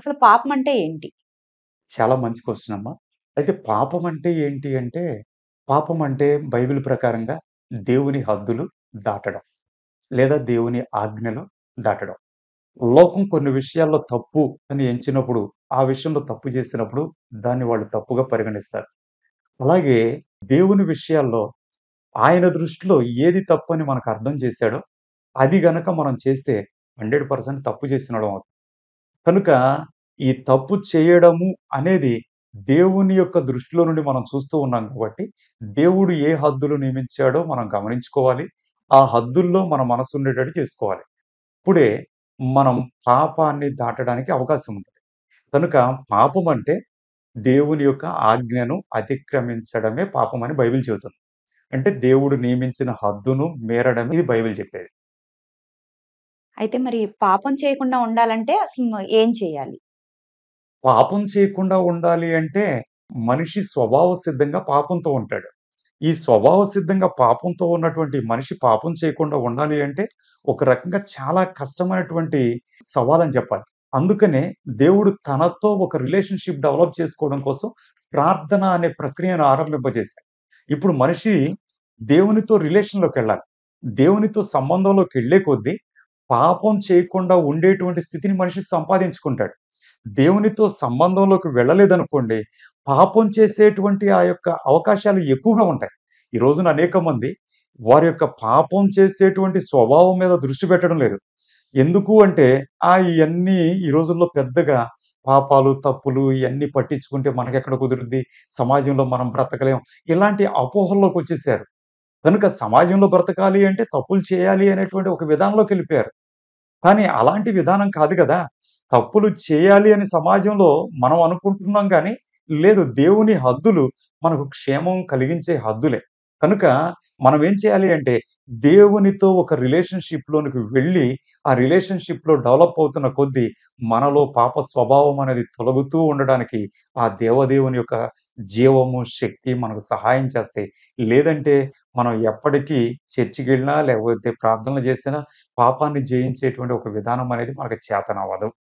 అసలు పాపం అంటే ఏంటి చాలా మంచి క్వశ్చన్ అమ్మా అయితే పాపం అంటే ఏంటి అంటే పాపం అంటే బైబిల్ ప్రకారంగా దేవుని హద్దులు దాటడం లేదా దేవుని ఆజ్ఞలు దాటడం లోకం కొన్ని విషయాల్లో తప్పు అని ఎంచినప్పుడు ఆ విషయంలో తప్పు చేసినప్పుడు దాన్ని వాళ్ళు తప్పుగా పరిగణిస్తారు అలాగే దేవుని విషయాల్లో ఆయన దృష్టిలో ఏది తప్పు అని మనకు అర్థం చేశాడో అది గనక మనం చేస్తే హండ్రెడ్ పర్సెంట్ తప్పు చేసిన కనుక ఈ తప్పు చేయడము అనేది దేవుని యొక్క దృష్టిలో నుండి మనం చూస్తూ ఉన్నాం కాబట్టి దేవుడు ఏ హద్దులు నియమించాడో మనం గమనించుకోవాలి ఆ హద్దుల్లో మన మనసు ఉండేటట్టు చేసుకోవాలి ఇప్పుడే మనం పాపాన్ని దాటడానికి అవకాశం ఉంటుంది కనుక పాపం అంటే దేవుని యొక్క ఆజ్ఞను అతిక్రమించడమే పాపం అని బైబిల్ చెబుతుంది అంటే దేవుడు నియమించిన హద్దును మేరడం ఇది బైబిల్ చెప్పేది అయితే మరి పాపం చేయకుండా ఉండాలంటే అసలు ఏం చేయాలి? పాపం చేయకుండా ఉండాలి అంటే, మనిషి స్వభావ సిద్ధంగా పాపంతో ఉంటాడు. ఈ స్వభావ సిద్ధంగా పాపంతో ఉన్నటువంటి మనిషి పాపం చేయకుండా ఉండాలి అంటే, ఒక రకంగా చాలా కష్టమైనటువంటి అని చెప్పాలి. అందుకనే దేవుడు తనతో ఒక రిలేషన్‌షిప్ డెవలప్ చేసుకోవడం కోసం ప్రార్థన అనే ప్రక్రియను ఆరంభింపజేశాడు. ఇప్పుడు మనిషి దేవునితో రిలేషన్లోకి వెళ్ళాలి దేవునితో సంబంధంలోకి వెళ్ళే కొద్దీ పాపం చేయకుండా ఉండేటువంటి స్థితిని మనిషి సంపాదించుకుంటాడు దేవునితో సంబంధంలోకి వెళ్ళలేదనుకోండి పాపం చేసేటువంటి ఆ యొక్క అవకాశాలు ఎక్కువగా ఉంటాయి ఈ రోజున అనేక మంది వారి యొక్క పాపం చేసేటువంటి స్వభావం మీద దృష్టి పెట్టడం లేదు ఎందుకు అంటే ఆ ఇవన్నీ ఈ రోజుల్లో పెద్దగా పాపాలు తప్పులు ఇవన్నీ పట్టించుకుంటే మనకెక్కడ కుదురుద్ది సమాజంలో మనం బ్రతకలేం ఇలాంటి అపోహల్లోకి వచ్చేసారు కనుక సమాజంలో బ్రతకాలి అంటే తప్పులు చేయాలి అనేటువంటి ఒక విధానంలోకి వెళ్ళిపోయారు కానీ అలాంటి విధానం కాదు కదా తప్పులు చేయాలి అని సమాజంలో మనం అనుకుంటున్నాం కానీ లేదు దేవుని హద్దులు మనకు క్షేమం కలిగించే హద్దులే కనుక మనం ఏం చేయాలి అంటే దేవునితో ఒక రిలేషన్షిప్లోనికి వెళ్ళి ఆ రిలేషన్షిప్లో డెవలప్ అవుతున్న కొద్దీ మనలో పాప స్వభావం అనేది తొలగుతూ ఉండడానికి ఆ దేవదేవుని యొక్క జీవము శక్తి మనకు సహాయం చేస్తాయి లేదంటే మనం ఎప్పటికీ చర్చికి వెళ్ళినా లేకపోతే ప్రార్థనలు చేసినా పాపాన్ని జయించేటువంటి ఒక విధానం అనేది మనకు చేతనవ్వదు